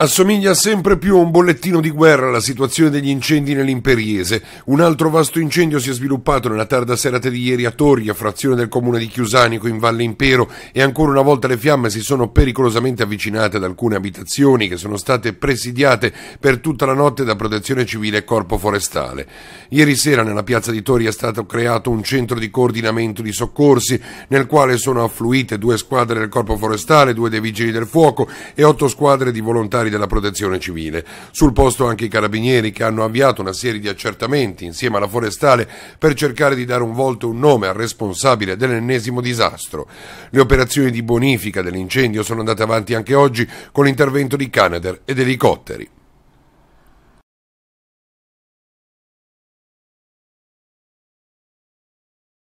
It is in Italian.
Assomiglia sempre più a un bollettino di guerra la situazione degli incendi nell'Imperiese. Un altro vasto incendio si è sviluppato nella tarda serata di ieri a Torria, frazione del comune di Chiusanico in Valle Impero, e ancora una volta le fiamme si sono pericolosamente avvicinate ad alcune abitazioni che sono state presidiate per tutta la notte da Protezione Civile e Corpo Forestale. Ieri sera nella piazza di Torria è stato creato un centro di coordinamento di soccorsi nel quale sono affluite due squadre del Corpo Forestale, due dei Vigili del Fuoco e otto squadre di volontari professionali della protezione civile. Sul posto anche i carabinieri che hanno avviato una serie di accertamenti insieme alla forestale per cercare di dare un volto e un nome al responsabile dell'ennesimo disastro. Le operazioni di bonifica dell'incendio sono andate avanti anche oggi con l'intervento di Canader ed elicotteri.